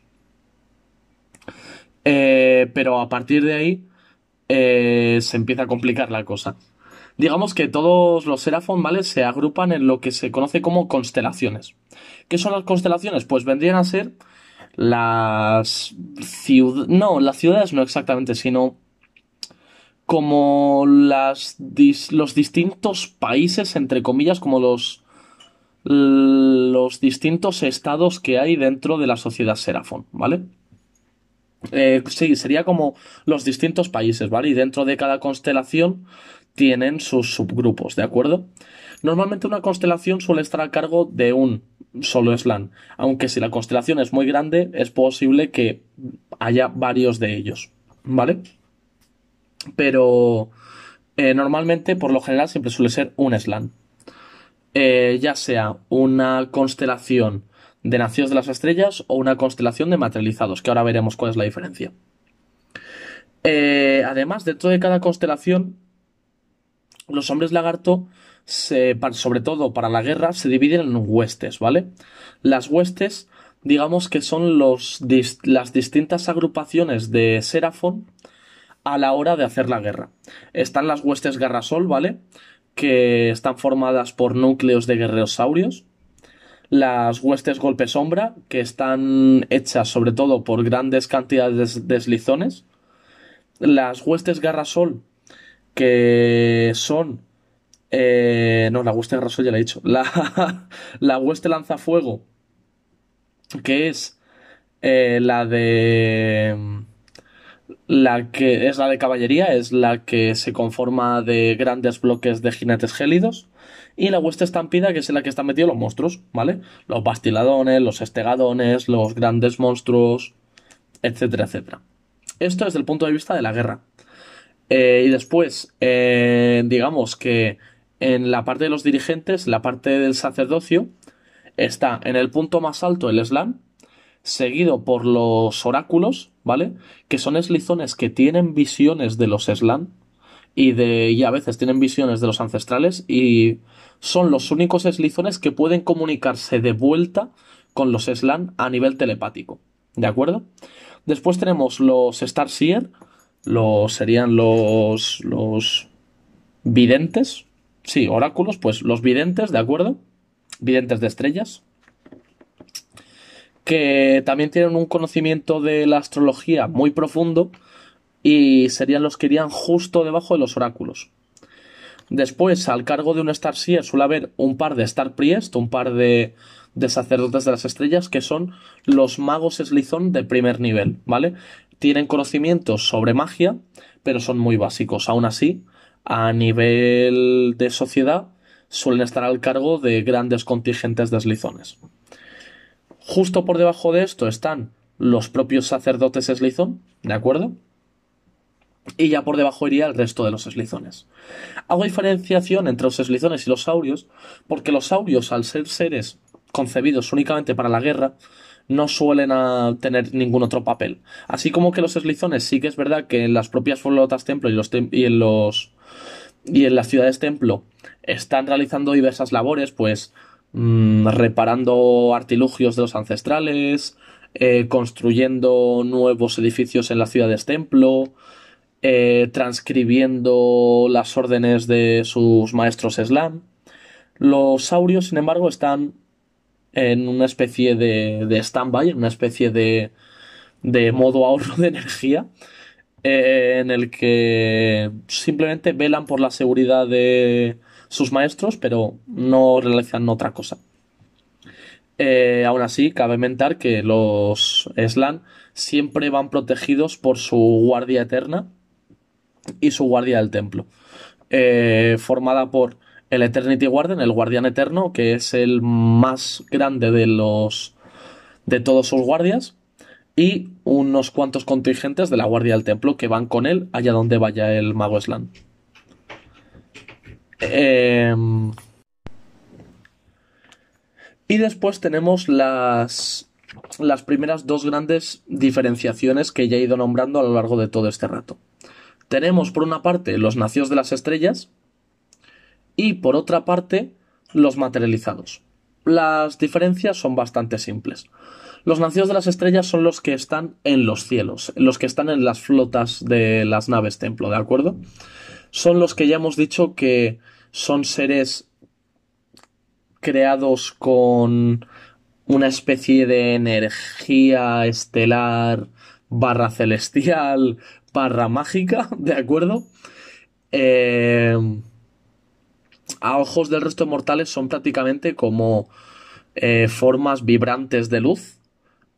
Eh, pero a partir de ahí, eh, se empieza a complicar la cosa. Digamos que todos los Seraphon, ¿vale? Se agrupan en lo que se conoce como constelaciones. ¿Qué son las constelaciones? Pues vendrían a ser las ciudades. No, las ciudades no exactamente, sino como las los distintos países, entre comillas, como los, los distintos estados que hay dentro de la sociedad Seraphon, ¿vale? Eh, sí, sería como los distintos países, ¿vale? Y dentro de cada constelación tienen sus subgrupos, ¿de acuerdo? Normalmente una constelación suele estar a cargo de un solo slam. aunque si la constelación es muy grande es posible que haya varios de ellos, ¿vale? Pero eh, normalmente, por lo general, siempre suele ser un slam. Eh, ya sea una constelación de nacidos de las estrellas o una constelación de materializados, que ahora veremos cuál es la diferencia. Eh, además, dentro de cada constelación, los hombres lagarto, sobre todo para la guerra, se dividen en huestes, ¿vale? Las huestes, digamos que son los, las distintas agrupaciones de Seraphon a la hora de hacer la guerra. Están las huestes Garrasol, ¿vale? Que están formadas por núcleos de guerreros saurios las huestes golpe sombra, que están hechas sobre todo por grandes cantidades de deslizones. Las huestes Garrasol, que son... Eh, no, la hueste Garrasol ya la he dicho. La, la hueste lanzafuego, que es eh, la de... La que es la de caballería, es la que se conforma de grandes bloques de jinetes gélidos y la hueste estampida, que es en la que están metidos los monstruos, ¿vale? Los bastiladones, los estegadones, los grandes monstruos, etcétera, etcétera. Esto desde el punto de vista de la guerra. Eh, y después, eh, digamos que en la parte de los dirigentes, la parte del sacerdocio, está en el punto más alto el slam, seguido por los oráculos, ¿vale? Que son eslizones que tienen visiones de los slam, y de y a veces tienen visiones de los ancestrales y son los únicos eslizones que pueden comunicarse de vuelta con los Slam a nivel telepático. ¿De acuerdo? Después tenemos los Starseer, los serían los los videntes, sí, oráculos, pues los videntes, ¿de acuerdo? Videntes de estrellas que también tienen un conocimiento de la astrología muy profundo y serían los que irían justo debajo de los oráculos. Después, al cargo de un Star Seer suele haber un par de Star Priest, un par de, sacerdotes de las estrellas, que son los magos eslizón de primer nivel, ¿vale? Tienen conocimientos sobre magia, pero son muy básicos. Aún así, a nivel de sociedad, suelen estar al cargo de grandes contingentes de Slizones. Justo por debajo de esto están los propios sacerdotes eslizón, ¿de acuerdo? y ya por debajo iría el resto de los eslizones. Hago diferenciación entre los eslizones y los saurios porque los saurios, al ser seres concebidos únicamente para la guerra, no suelen ah, tener ningún otro papel. Así como que los eslizones sí que es verdad que en las propias flotas templo y, en los y en las ciudades templo están realizando diversas labores, pues mm, reparando artilugios de los ancestrales, eh, construyendo nuevos edificios en las ciudades templo, eh, transcribiendo las órdenes de sus maestros Slam. Los saurios, sin embargo, están en una especie de, de stand-by, en una especie de, modo ahorro de energía, eh, en el que simplemente velan por la seguridad de sus maestros, pero no realizan otra cosa. Eh, aún así, cabe mentar que los SLAM siempre van protegidos por su guardia eterna, y su guardia del templo, eh, formada por el Eternity Guardian, el guardián eterno, que es el más grande de los de todos sus guardias, y unos cuantos contingentes de la guardia del templo que van con él allá donde vaya el mago Slan. Em, y después tenemos las, las primeras dos grandes diferenciaciones que ya he ido nombrando a lo largo de todo este rato. Tenemos por una parte los nacidos de las estrellas y por otra parte los materializados. Las diferencias son bastante simples. Los nacidos de las estrellas son los que están en los cielos, los que están en las flotas de las naves templo, ¿de acuerdo? Son los que ya hemos dicho que son seres creados con una especie de energía estelar barra celestial parra mágica, ¿de acuerdo? Eh, a ojos del resto de mortales son prácticamente como eh, formas vibrantes de luz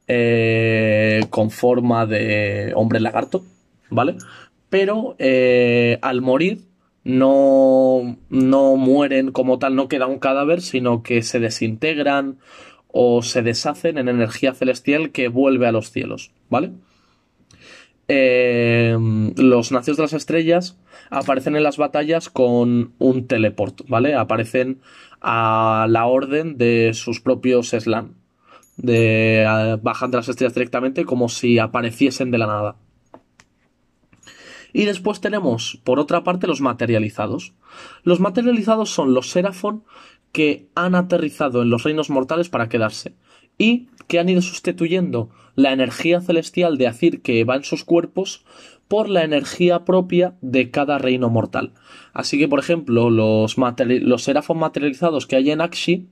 eh, con forma de hombre lagarto, ¿vale? Pero al morir no, no mueren como tal, no queda un cadáver, sino que se desintegran o se deshacen en energía celestial que vuelve a los cielos, ¿vale? Em, los nacidos de las estrellas aparecen en las batallas con un teleport, ¿vale? Aparecen a la orden de sus propios slam. De, bajan de las estrellas directamente como si apareciesen de la nada. Y después tenemos, por otra parte, los materializados. Los materializados son los Seraphon que han aterrizado en los reinos mortales para quedarse. Y que han ido sustituyendo la energía celestial de Azir que va en sus cuerpos por la energía propia de cada reino mortal. Así que, por ejemplo, los, los serafos materializados que hay en Akshi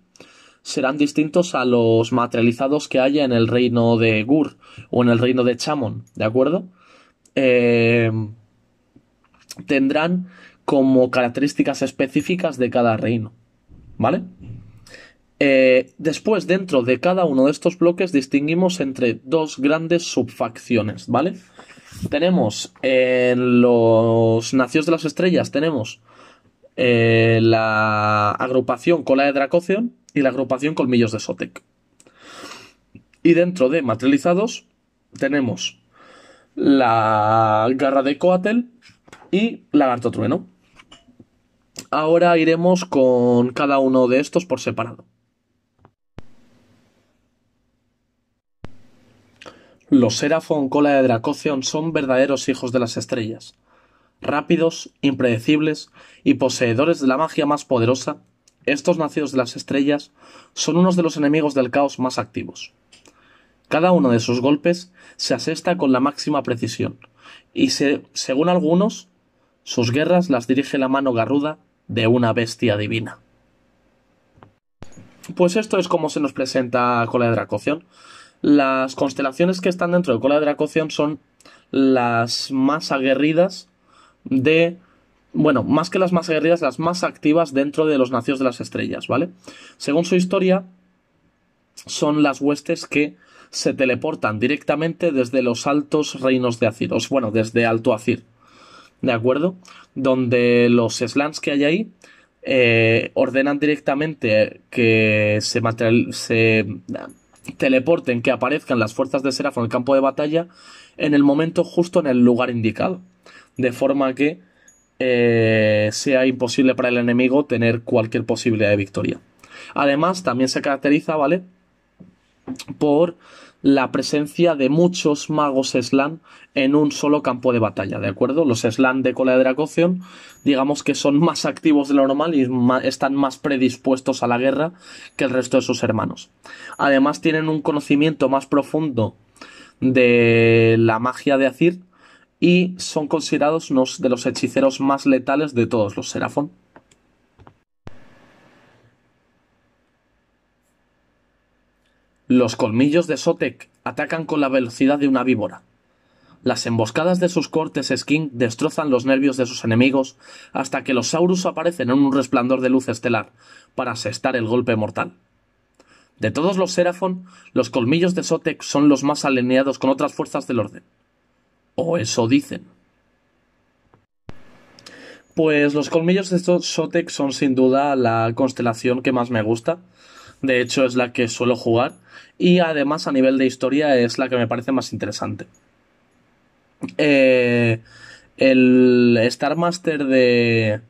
serán distintos a los materializados que haya en el reino de Gur o en el reino de Chamon, ¿de acuerdo? Em, tendrán como características específicas de cada reino, ¿vale? Eh, después, dentro de cada uno de estos bloques, distinguimos entre dos grandes subfacciones, ¿vale? Tenemos en eh, los Nacios de las estrellas, tenemos eh, la agrupación cola de Dracoceon y la agrupación colmillos de Sotec. Y dentro de materializados, tenemos la garra de Coatel y lagarto trueno. Ahora iremos con cada uno de estos por separado. Los Seraphon cola de Dracoceon son verdaderos hijos de las estrellas, rápidos, impredecibles y poseedores de la magia más poderosa, estos nacidos de las estrellas son unos de los enemigos del caos más activos. Cada uno de sus golpes se asesta con la máxima precisión, y según algunos, sus guerras las dirige la mano garruda de una bestia divina. Pues esto es como se nos presenta Cola de Dracoción. Las constelaciones que están dentro del Cola de la son las más aguerridas de bueno, más que las más aguerridas, las más activas dentro de los Nacios de las estrellas, ¿vale? Según su historia, son las huestes que se teleportan directamente desde los altos reinos de Azir. bueno, desde Alto Azir, ¿de acuerdo? Donde los slans que hay ahí eh, ordenan directamente que se, material, se teleporten, que aparezcan las fuerzas de Seraf en el campo de batalla en el momento justo en el lugar indicado. De forma que eh, sea imposible para el enemigo tener cualquier posibilidad de victoria. Además, también se caracteriza, ¿vale? Por la presencia de muchos magos slan en un solo campo de batalla, ¿de acuerdo? Los slan de cola de Dracoción, digamos que son más activos de lo normal y están más predispuestos a la guerra que el resto de sus hermanos. Además tienen un conocimiento más profundo de la magia de Azir y son considerados unos de los hechiceros más letales de todos los Seraphon. Los colmillos de Sotek atacan con la velocidad de una víbora. Las emboscadas de sus cortes skin destrozan los nervios de sus enemigos hasta que los Saurus aparecen en un resplandor de luz estelar para asestar el golpe mortal. De todos los Seraphon, los colmillos de Sotek son los más alineados con otras fuerzas del orden. O eso dicen. Pues los colmillos de Sotek son sin duda la constelación que más me gusta de hecho es la que suelo jugar y además a nivel de historia es la que me parece más interesante. Eh, el Star Master de...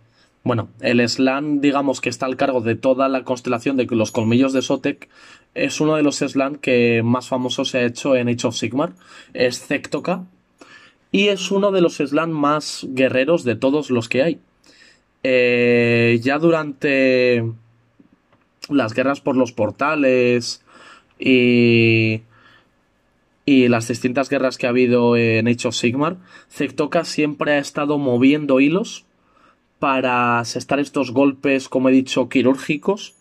Bueno, el Slan, digamos que está al cargo de toda la constelación de los colmillos de Sotek, es uno de los Slan que más famoso se ha hecho en Age of Sigmar, es Zectoka, y es uno de los Slan más guerreros de todos los que hay. Eh, ya durante las guerras por los portales y, y las distintas guerras que ha habido en Age of Sigmar, Zectoca siempre ha estado moviendo hilos para asestar estos golpes, como he dicho, quirúrgicos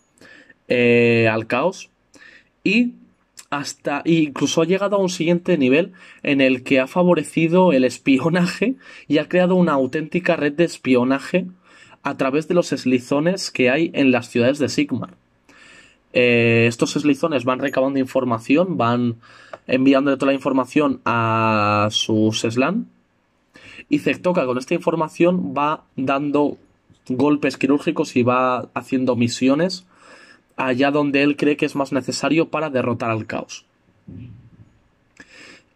eh, al caos. Y hasta incluso ha llegado a un siguiente nivel en el que ha favorecido el espionaje y ha creado una auténtica red de espionaje a través de los eslizones que hay en las ciudades de Sigmar. Eh, estos eslizones van recabando información, van enviándole toda la información a sus SLAN. Y Zectoca con esta información va dando golpes quirúrgicos y va haciendo misiones allá donde él cree que es más necesario para derrotar al caos.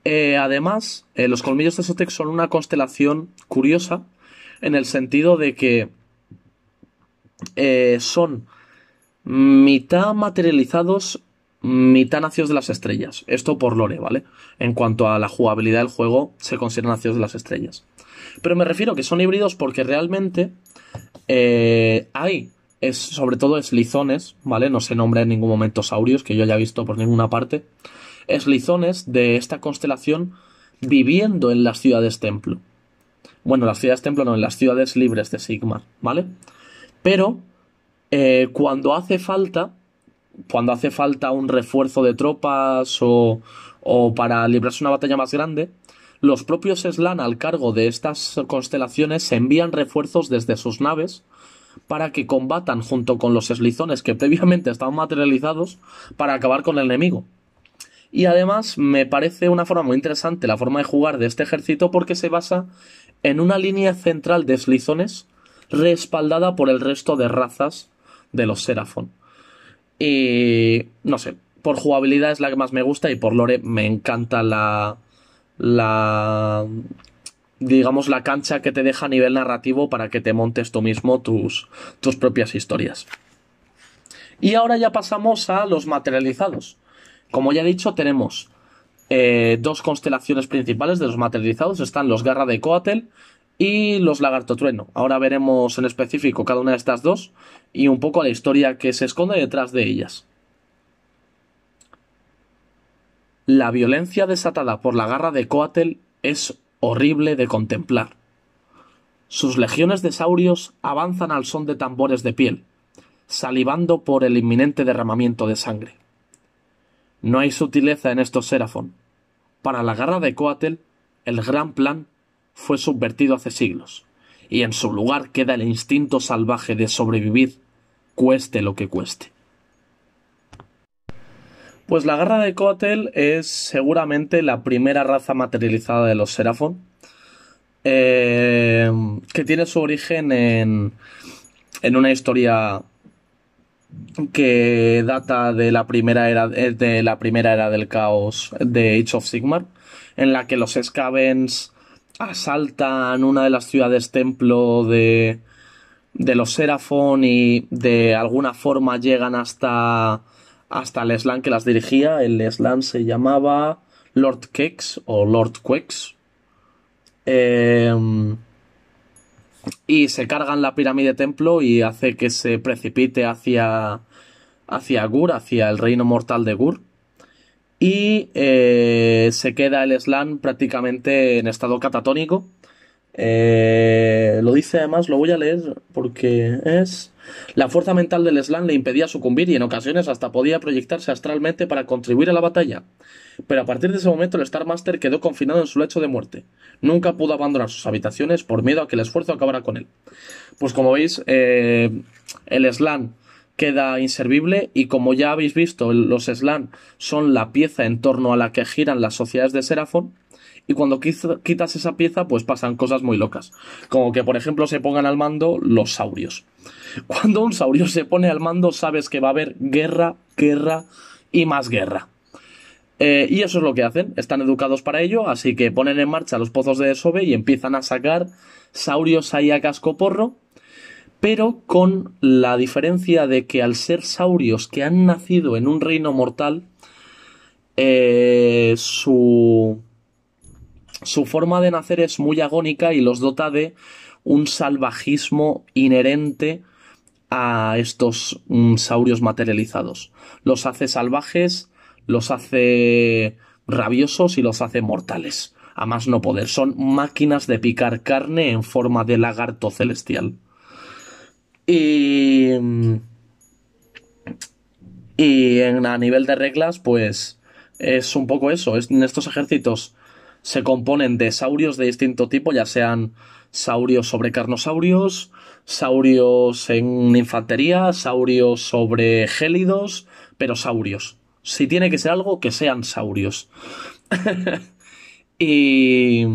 Eh, además, eh, los colmillos de Sotek son una constelación curiosa en el sentido de que son mitad materializados, mitad nacidos de las estrellas. Esto por lore, ¿vale? En cuanto a la jugabilidad del juego, se consideran nacidos de las estrellas. Pero me refiero que son híbridos porque realmente eh, hay, es, sobre todo, eslizones, ¿vale? No se nombra en ningún momento saurios, que yo haya visto por ninguna parte. Eslizones de esta constelación viviendo en las ciudades templo. Bueno, las ciudades templo no, en las ciudades libres de Sigmar, ¿vale? Pero eh, cuando hace falta, cuando hace falta un refuerzo de tropas o, o para librarse una batalla más grande, los propios Slan al cargo de estas constelaciones envían refuerzos desde sus naves para que combatan junto con los eslizones que previamente estaban materializados para acabar con el enemigo. Y además me parece una forma muy interesante la forma de jugar de este ejército porque se basa en una línea central de eslizones respaldada por el resto de razas de los Seraphon. Y no sé, por jugabilidad es la que más me gusta y por lore me encanta la. la. digamos la cancha que te deja a nivel narrativo para que te montes tú mismo tus, tus propias historias. Y ahora ya pasamos a los materializados. Como ya he dicho, tenemos eh, dos constelaciones principales de los materializados. Están los Garra de Coatel y los Lagarto Trueno. Ahora veremos en específico cada una de estas dos y un poco la historia que se esconde detrás de ellas. La violencia desatada por la garra de Coatel es horrible de contemplar. Sus legiones de saurios avanzan al son de tambores de piel, salivando por el inminente derramamiento de sangre. No hay sutileza en estos serafón. Para la garra de Coatel, el gran plan fue subvertido hace siglos, y en su lugar queda el instinto salvaje de sobrevivir, cueste lo que cueste. Pues la garra de Kotel es seguramente la primera raza materializada de los Seraphon, eh, que tiene su origen en, en una historia que data de la primera era eh, de la primera era del caos de Age of Sigmar, en la que los Scavens asaltan una de las ciudades templo de, los Seraphon y de alguna forma llegan hasta, hasta el slam que las dirigía. El slam se llamaba Lord Kex o Lord Quex. Em, y se cargan la pirámide templo y hace que se precipite hacia, hacia Gur, hacia el reino mortal de Gur y eh, se queda el slam prácticamente en estado catatónico. Eh, lo dice además, lo voy a leer porque es... La fuerza mental del slam le impedía sucumbir y en ocasiones hasta podía proyectarse astralmente para contribuir a la batalla. Pero a partir de ese momento el Star Master quedó confinado en su lecho de muerte. Nunca pudo abandonar sus habitaciones por miedo a que el esfuerzo acabara con él. Pues como veis, eh, el slam queda inservible y como ya habéis visto, los Slam son la pieza en torno a la que giran las sociedades de Seraphon y cuando quitas esa pieza pues pasan cosas muy locas, como que por ejemplo se pongan al mando los saurios. Cuando un saurio se pone al mando sabes que va a haber guerra, guerra y más guerra. Eh, y eso es lo que hacen, están educados para ello, así que ponen en marcha los pozos de desove y empiezan a sacar saurios ahí a cascoporro pero con la diferencia de que al ser saurios que han nacido en un reino mortal, eh, su, forma de nacer es muy agónica y los dota de un salvajismo inherente a estos mm, saurios materializados. Los hace salvajes, los hace rabiosos y los hace mortales. A más no poder, son máquinas de picar carne en forma de lagarto celestial. Y, mm, y en, a nivel de reglas, pues es un poco eso. en estos ejércitos se componen de saurios de distinto tipo, ya sean saurios sobre carnosaurios, saurios en infantería, saurios sobre gélidos, pero saurios. Si tiene que ser algo, que sean saurios. y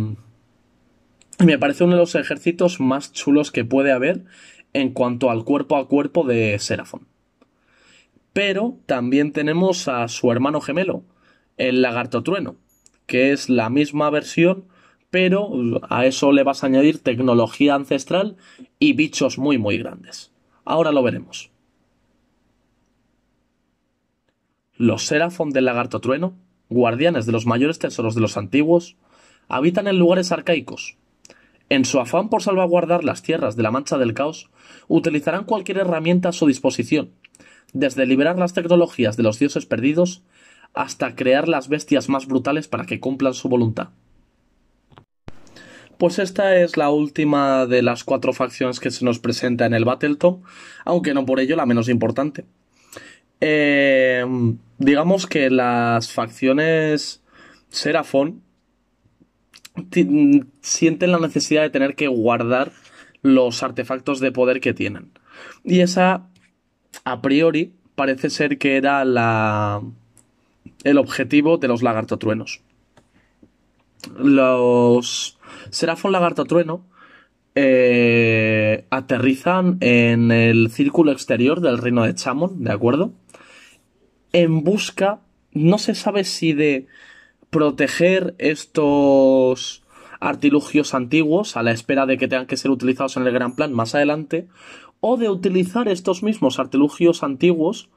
me parece uno de los ejércitos más chulos que puede haber en cuanto al cuerpo a cuerpo de Seraphon. Pero también tenemos a su hermano gemelo, el lagarto trueno, que es la misma versión, pero a eso le vas a añadir tecnología ancestral y bichos muy muy grandes. Ahora lo veremos. Los Seraphon del lagarto trueno, guardianes de los mayores tesoros de los antiguos, habitan en lugares arcaicos. En su afán por salvaguardar las tierras de la Mancha del Caos, utilizarán cualquier herramienta a su disposición, desde liberar las tecnologías de los dioses perdidos hasta crear las bestias más brutales para que cumplan su voluntad. Pues esta es la última de las cuatro facciones que se nos presenta en el Battleton, aunque no por ello la menos importante. Eh, digamos que las facciones Serafón mm, sienten la necesidad de tener que guardar los artefactos de poder que tienen. Y esa, a priori, parece ser que era la, el objetivo de los lagartotruenos. Los Serafón lagartotrueno eh, aterrizan en el círculo exterior del reino de Chamon, ¿de acuerdo? En busca, no se sabe si de proteger estos artilugios antiguos a la espera de que tengan que ser utilizados en el gran plan más adelante, o de utilizar estos mismos artilugios antiguos,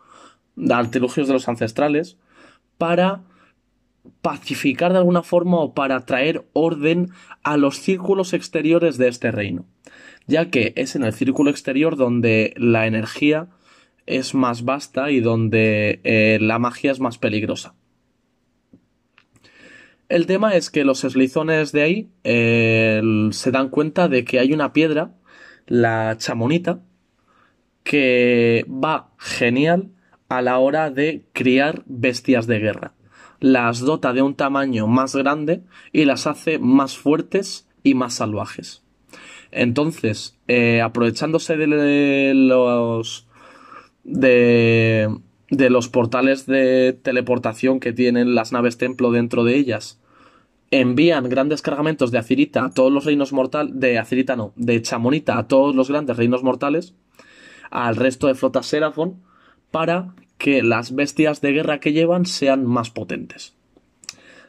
artilugios de los ancestrales, para pacificar de alguna forma o para traer orden a los círculos exteriores de este reino, ya que es en el círculo exterior donde la energía es más vasta y donde eh, la magia es más peligrosa. El tema es que los eslizones de ahí se dan cuenta de que hay una piedra, la chamonita, que va genial a la hora de criar bestias de guerra. Las dota de un tamaño más grande y las hace más fuertes y más salvajes. Entonces, eh, aprovechándose de los. de los portales de teleportación que tienen las naves templo dentro de ellas envían grandes cargamentos de Acirita a todos los reinos mortales, de Acirita no, de Chamonita a todos los grandes reinos mortales, al resto de flota Seraphon, para que las bestias de guerra que llevan sean más potentes.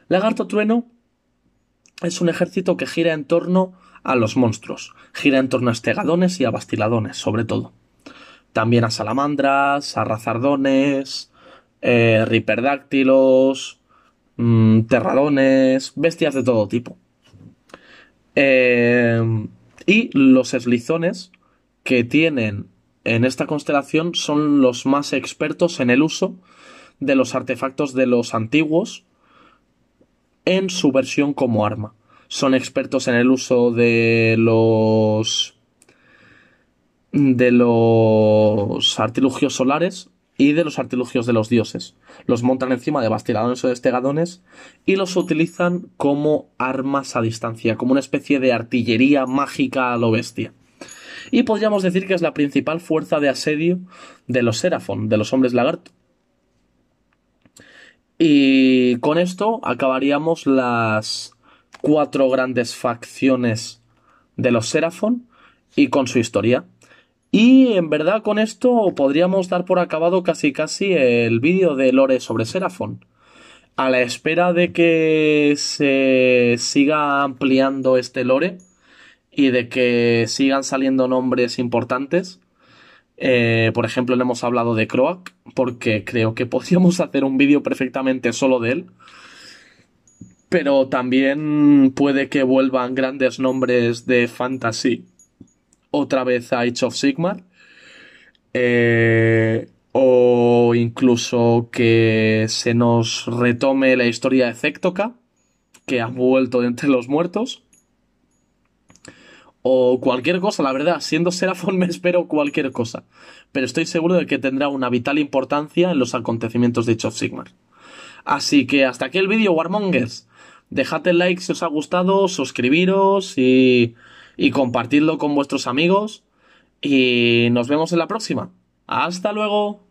Lagarto Trueno es un ejército que gira en torno a los monstruos, gira en torno a estegadones y a bastiladones, sobre todo. También a salamandras, a razardones, eh, riperdáctilos, Mm, terradones, bestias de todo tipo. Em, y los eslizones que tienen en esta constelación son los más expertos en el uso de los artefactos de los antiguos en su versión como arma. Son expertos en el uso de los de los artilugios solares y de los artilugios de los dioses. Los montan encima de bastiladones o destegadones y los utilizan como armas a distancia, como una especie de artillería mágica a lo bestia. Y podríamos decir que es la principal fuerza de asedio de los Seraphon, de los hombres lagarto. Y con esto acabaríamos las cuatro grandes facciones de los Seraphon y con su historia. Y en verdad con esto podríamos dar por acabado casi casi el vídeo de Lore sobre Seraphon. A la espera de que se siga ampliando este lore y de que sigan saliendo nombres importantes. Eh, por ejemplo, le hemos hablado de Croak, porque creo que podríamos hacer un vídeo perfectamente solo de él. Pero también puede que vuelvan grandes nombres de fantasy otra vez a Age of Sigmar. Eh, o incluso que se nos retome la historia de Zectoca, que ha vuelto de entre los muertos. O cualquier cosa, la verdad, siendo Seraphon me espero cualquier cosa. Pero estoy seguro de que tendrá una vital importancia en los acontecimientos de Age of Sigmar. Así que hasta aquí el vídeo, Warmongers. Dejad el like si os ha gustado, suscribiros y y compartidlo con vuestros amigos y nos vemos en la próxima. Hasta luego.